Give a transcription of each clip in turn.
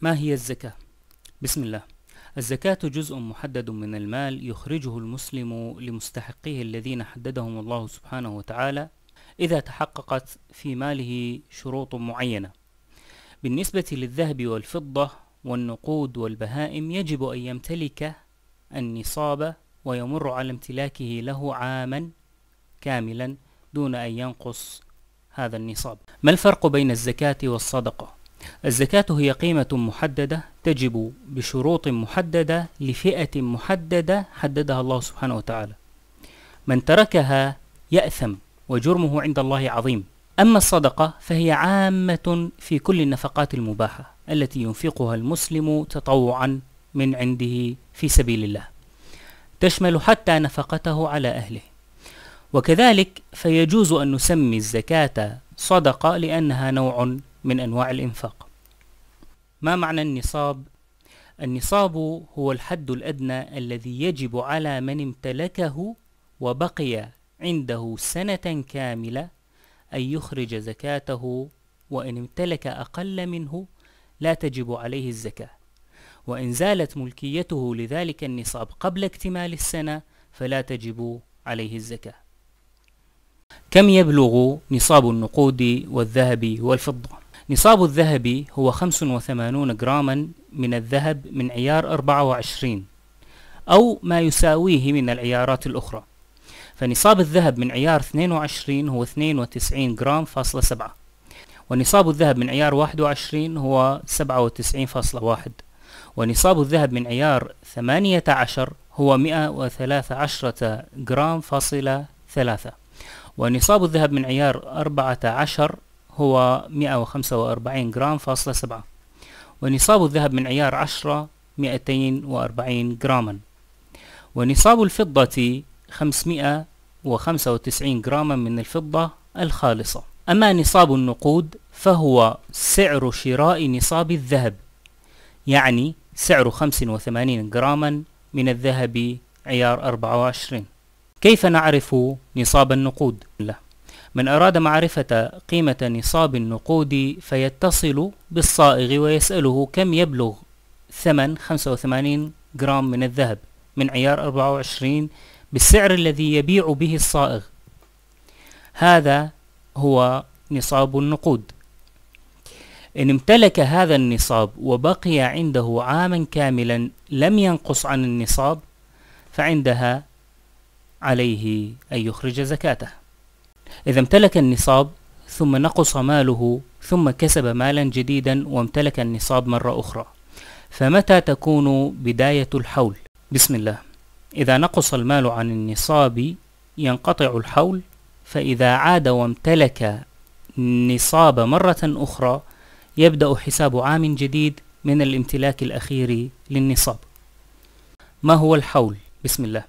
ما هي الزكاة؟ بسم الله الزكاة جزء محدد من المال يخرجه المسلم لمستحقيه الذين حددهم الله سبحانه وتعالى إذا تحققت في ماله شروط معينة بالنسبة للذهب والفضة والنقود والبهائم يجب أن يمتلك النصاب ويمر على امتلاكه له عاما كاملا دون أن ينقص هذا النصاب ما الفرق بين الزكاة والصدقة؟ الزكاة هي قيمة محددة تجب بشروط محددة لفئة محددة حددها الله سبحانه وتعالى من تركها يأثم وجرمه عند الله عظيم أما الصدقة فهي عامة في كل النفقات المباحة التي ينفقها المسلم تطوعا من عنده في سبيل الله تشمل حتى نفقته على أهله وكذلك فيجوز أن نسمي الزكاة صدقة لأنها نوع من أنواع الإنفاق ما معنى النصاب؟ النصاب هو الحد الأدنى الذي يجب على من امتلكه وبقي عنده سنة كاملة أن يخرج زكاته وإن امتلك أقل منه لا تجب عليه الزكاة وإن زالت ملكيته لذلك النصاب قبل اكتمال السنة فلا تجب عليه الزكاة كم يبلغ نصاب النقود والذهب والفضة؟ نصاب الذهب هو 85 جراما من الذهب من عيار 24 أو ما يساويه من العيارات الأخرى فنصاب الذهب من عيار 22 هو 92 جرام فاصلة 7 ونصاب الذهب من عيار 21 هو 97.1 ونصاب الذهب من عيار 18 هو 113 جرام فاصلة 3 ونصاب الذهب من عيار 14 هو 145 جرام فاصلة سبعة ونصاب الذهب من عيار عشرة 240 جراما ونصاب الفضة 595 جراما من الفضة الخالصة أما نصاب النقود فهو سعر شراء نصاب الذهب يعني سعر 85 جراما من الذهب عيار 24 كيف نعرف نصاب النقود؟ لا. من أراد معرفة قيمة نصاب النقود فيتصل بالصائغ ويسأله كم يبلغ ثمن 85 جرام من الذهب من عيار 24 بالسعر الذي يبيع به الصائغ هذا هو نصاب النقود إن امتلك هذا النصاب وبقي عنده عاما كاملا لم ينقص عن النصاب فعندها عليه أن يخرج زكاته إذا امتلك النصاب ثم نقص ماله ثم كسب مالا جديدا وامتلك النصاب مرة أخرى فمتى تكون بداية الحول؟ بسم الله إذا نقص المال عن النصاب ينقطع الحول فإذا عاد وامتلك النصاب مرة أخرى يبدأ حساب عام جديد من الامتلاك الأخير للنصاب ما هو الحول؟ بسم الله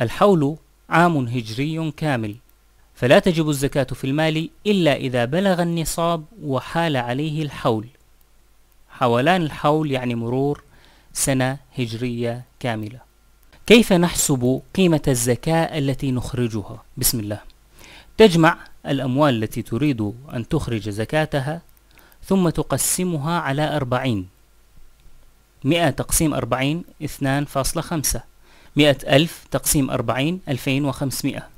الحول عام هجري كامل فلا تجب الزكاة في المال إلا إذا بلغ النصاب وحال عليه الحول حولان الحول يعني مرور سنة هجرية كاملة كيف نحسب قيمة الزكاة التي نخرجها؟ بسم الله تجمع الأموال التي تريد أن تخرج زكاتها ثم تقسمها على أربعين مئة تقسيم أربعين اثنان فاصلة خمسة مئة ألف تقسيم أربعين ألفين وخمسمائة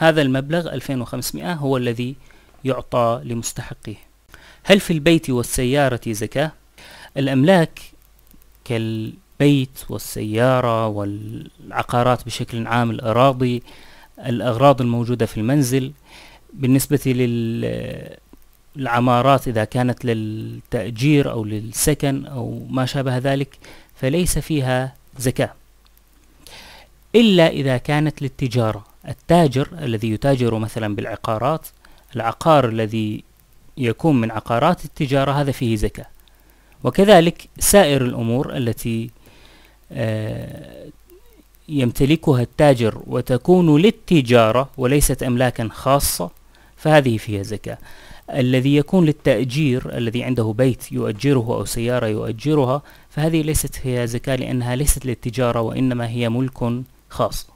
هذا المبلغ 2500 هو الذي يعطى لمستحقيه هل في البيت والسيارة زكاة؟ الأملاك كالبيت والسيارة والعقارات بشكل عام الأراضي الأغراض الموجودة في المنزل بالنسبة للعمارات إذا كانت للتأجير أو للسكن أو ما شابه ذلك فليس فيها زكاة إلا إذا كانت للتجارة التاجر الذي يتاجر مثلا بالعقارات العقار الذي يكون من عقارات التجارة هذا فيه زكاة وكذلك سائر الأمور التي آه، يمتلكها التاجر وتكون للتجارة وليست أملاكا خاصة فهذه فيها زكاة الذي يكون للتأجير الذي عنده بيت يؤجره أو سيارة يؤجرها فهذه ليست فيها زكاة لأنها ليست للتجارة وإنما هي ملك خاص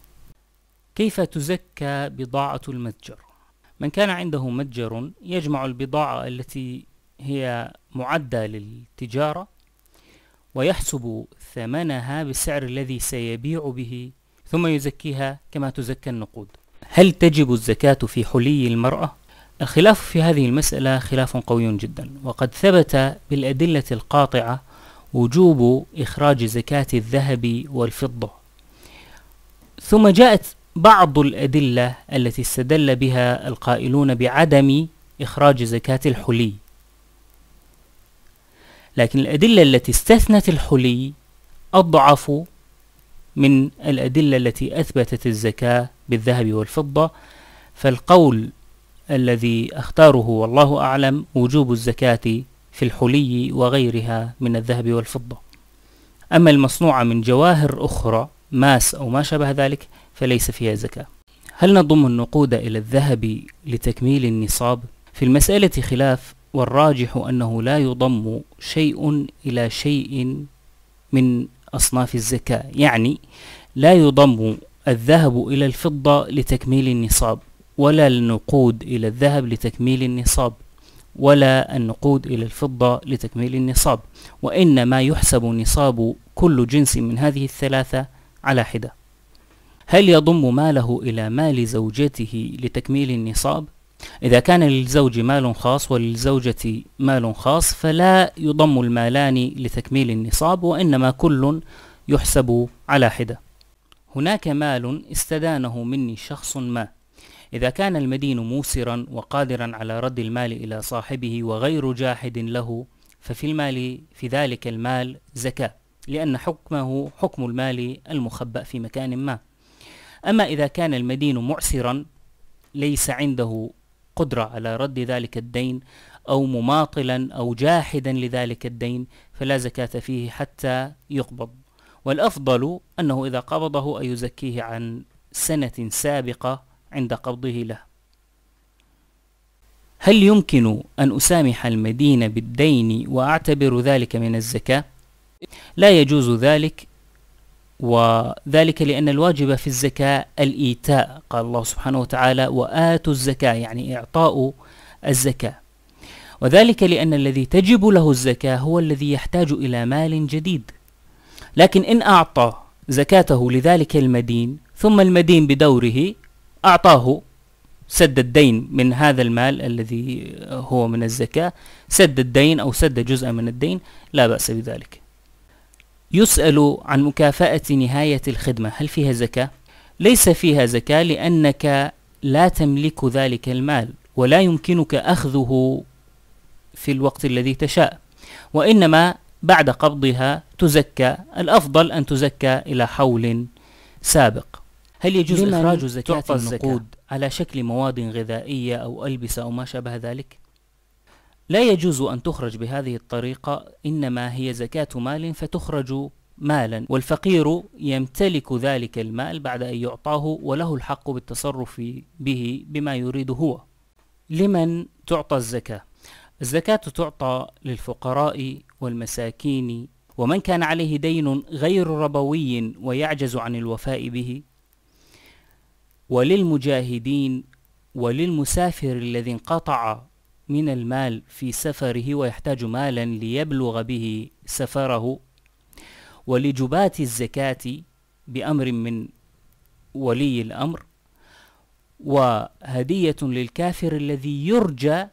كيف تزكى بضاعة المتجر من كان عنده متجر يجمع البضاعة التي هي معدة للتجارة ويحسب ثمنها بالسعر الذي سيبيع به ثم يزكيها كما تزكى النقود هل تجب الزكاة في حلي المرأة؟ الخلاف في هذه المسألة خلاف قوي جدا وقد ثبت بالأدلة القاطعة وجوب إخراج زكاة الذهب والفضة ثم جاءت بعض الأدلة التي استدل بها القائلون بعدم إخراج زكاة الحلي لكن الأدلة التي استثنت الحلي أضعف من الأدلة التي أثبتت الزكاة بالذهب والفضة فالقول الذي أختاره والله أعلم وجوب الزكاة في الحلي وغيرها من الذهب والفضة أما المصنوعة من جواهر أخرى ماس أو ما شابه ذلك فليس فيها زكاة هل نضم النقود إلى الذهب لتكميل النصاب؟ في المسألة خلاف والراجح أنه لا يضم شيء إلى شيء من أصناف الزكاة يعني لا يضم الذهب إلى الفضة لتكميل النصاب ولا النقود إلى الذهب لتكميل النصاب ولا النقود إلى الفضة لتكميل النصاب وإنما يحسب نصاب كل جنس من هذه الثلاثة على حدة هل يضم ماله إلى مال زوجته لتكميل النصاب؟ إذا كان للزوج مال خاص وللزوجة مال خاص فلا يضم المالان لتكميل النصاب وإنما كل يحسب على حدة هناك مال استدانه مني شخص ما إذا كان المدين موسرا وقادرا على رد المال إلى صاحبه وغير جاحد له ففي المال في ذلك المال زكاة لأن حكمه حكم المال المخبأ في مكان ما أما إذا كان المدين معسرا ليس عنده قدرة على رد ذلك الدين أو مماطلا أو جاحدا لذلك الدين فلا زكاة فيه حتى يقبض والأفضل أنه إذا قبضه أن يزكيه عن سنة سابقة عند قبضه له هل يمكن أن أسامح المدين بالدين وأعتبر ذلك من الزكاة؟ لا يجوز ذلك وذلك لأن الواجب في الزكاة الإيتاء قال الله سبحانه وتعالى وآتوا الزكاة يعني إعطاء الزكاة وذلك لأن الذي تجب له الزكاة هو الذي يحتاج إلى مال جديد لكن إن أعطى زكاته لذلك المدين ثم المدين بدوره أعطاه سد الدين من هذا المال الذي هو من الزكاة سد الدين أو سد جزءا من الدين لا بأس بذلك يسأل عن مكافأة نهاية الخدمة هل فيها زكاة؟ ليس فيها زكاة لأنك لا تملك ذلك المال ولا يمكنك أخذه في الوقت الذي تشاء وإنما بعد قبضها تزكى الأفضل أن تزكى إلى حول سابق هل يجوز إخراج زكاة النقود على شكل مواد غذائية أو ألبسة أو ما شابه ذلك؟ لا يجوز أن تخرج بهذه الطريقة إنما هي زكاة مال فتخرج مالا والفقير يمتلك ذلك المال بعد أن يعطاه وله الحق بالتصرف به بما يريد هو لمن تعطى الزكاة الزكاة تعطى للفقراء والمساكين ومن كان عليه دين غير ربوي ويعجز عن الوفاء به وللمجاهدين وللمسافر الذي انقطع من المال في سفره ويحتاج مالا ليبلغ به سفره ولجبات الزكاة بأمر من ولي الأمر وهدية للكافر الذي يرجى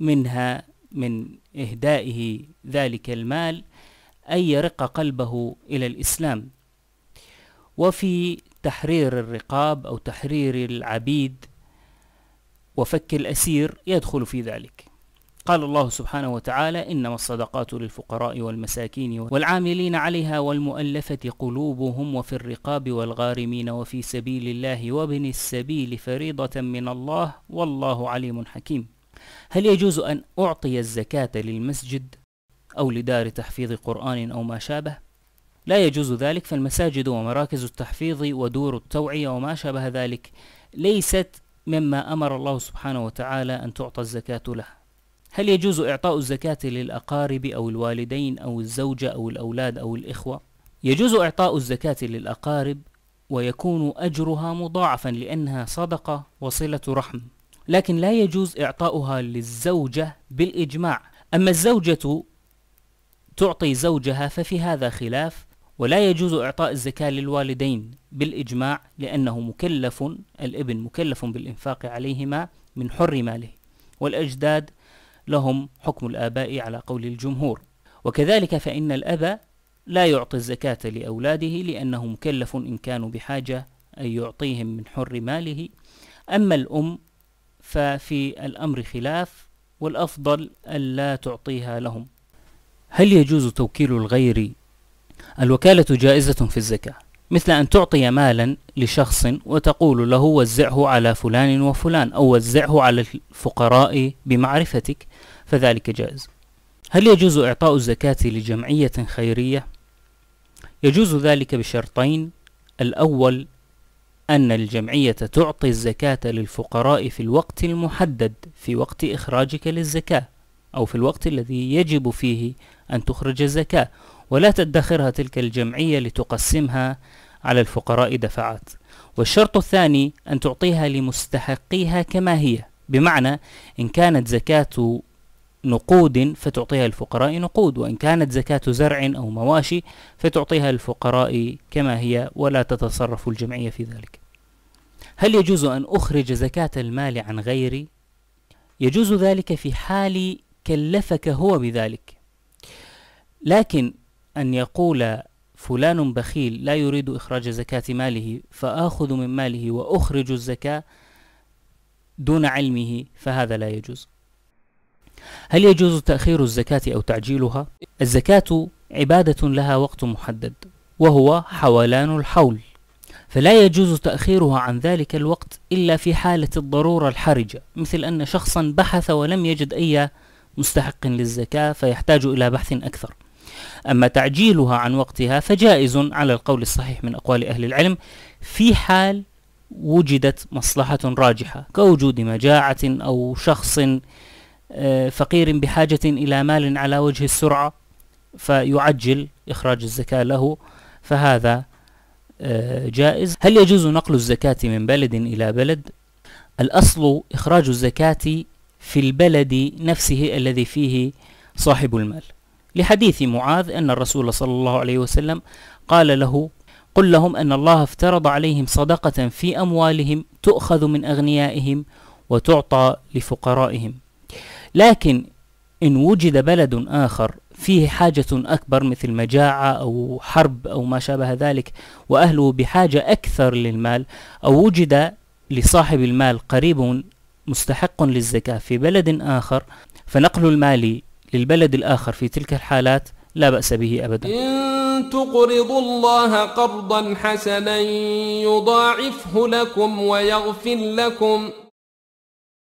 منها من إهدائه ذلك المال أن يرق قلبه إلى الإسلام وفي تحرير الرقاب أو تحرير العبيد وفك الأسير يدخل في ذلك قال الله سبحانه وتعالى إنما الصدقات للفقراء والمساكين والعاملين عليها والمؤلفة قلوبهم وفي الرقاب والغارمين وفي سبيل الله وابن السبيل فريضة من الله والله عليم حكيم هل يجوز أن أعطي الزكاة للمسجد أو لدار تحفيظ قرآن أو ما شابه؟ لا يجوز ذلك فالمساجد ومراكز التحفيظ ودور التوعية وما شابه ذلك ليست مما أمر الله سبحانه وتعالى أن تعطى الزكاة له هل يجوز إعطاء الزكاة للأقارب أو الوالدين أو الزوجة أو الأولاد أو الإخوة؟ يجوز إعطاء الزكاة للأقارب ويكون أجرها مضاعفا لأنها صدقة وصلة رحم لكن لا يجوز إعطاؤها للزوجة بالإجماع أما الزوجة تعطي زوجها ففي هذا خلاف ولا يجوز إعطاء الزكاة للوالدين بالإجماع لأنه مكلف الابن مكلف بالإنفاق عليهما من حر ماله والأجداد لهم حكم الآباء على قول الجمهور وكذلك فإن الأب لا يعطي الزكاة لأولاده لأنه مكلف إن كانوا بحاجة أن يعطيهم من حر ماله أما الأم ففي الأمر خلاف والأفضل ألا تعطيها لهم هل يجوز توكيل الغير الوكالة جائزة في الزكاة مثل أن تعطي مالا لشخص وتقول له وزعه على فلان وفلان أو وزعه على الفقراء بمعرفتك فذلك جائز هل يجوز إعطاء الزكاة لجمعية خيرية؟ يجوز ذلك بشرطين الأول أن الجمعية تعطي الزكاة للفقراء في الوقت المحدد في وقت إخراجك للزكاة أو في الوقت الذي يجب فيه أن تخرج الزكاة ولا تدخرها تلك الجمعية لتقسمها على الفقراء دفعات والشرط الثاني أن تعطيها لمستحقيها كما هي بمعنى إن كانت زكاة نقود فتعطيها الفقراء نقود وإن كانت زكاة زرع أو مواشي فتعطيها الفقراء كما هي ولا تتصرف الجمعية في ذلك هل يجوز أن أخرج زكاة المال عن غيري؟ يجوز ذلك في حال كلفك هو بذلك لكن أن يقول فلان بخيل لا يريد إخراج زكاة ماله فآخذ من ماله وأخرج الزكاة دون علمه فهذا لا يجوز هل يجوز تأخير الزكاة أو تعجيلها؟ الزكاة عبادة لها وقت محدد وهو حولان الحول فلا يجوز تأخيرها عن ذلك الوقت إلا في حالة الضرورة الحرجة مثل أن شخصا بحث ولم يجد أي مستحق للزكاة فيحتاج إلى بحث أكثر أما تعجيلها عن وقتها فجائز على القول الصحيح من أقوال أهل العلم في حال وجدت مصلحة راجحة كوجود مجاعة أو شخص آه، فقير بحاجة إلى مال على وجه السرعة فيعجل إخراج الزكاة له فهذا آه، جائز هل يجوز نقل الزكاة من بلد إلى بلد؟ الأصل إخراج الزكاة في البلد نفسه الذي فيه صاحب المال لحديث معاذ أن الرسول صلى الله عليه وسلم قال له قل لهم أن الله افترض عليهم صدقة في أموالهم تؤخذ من أغنيائهم وتعطى لفقرائهم لكن إن وجد بلد آخر فيه حاجة أكبر مثل مجاعة أو حرب أو ما شابه ذلك وأهله بحاجة أكثر للمال أو وجد لصاحب المال قريب مستحق للزكاة في بلد آخر فنقل المال للبلد الآخر في تلك الحالات لا بأس به أبدا إن تقرضوا الله قرضا حسنا يضاعفه لكم ويغفر لكم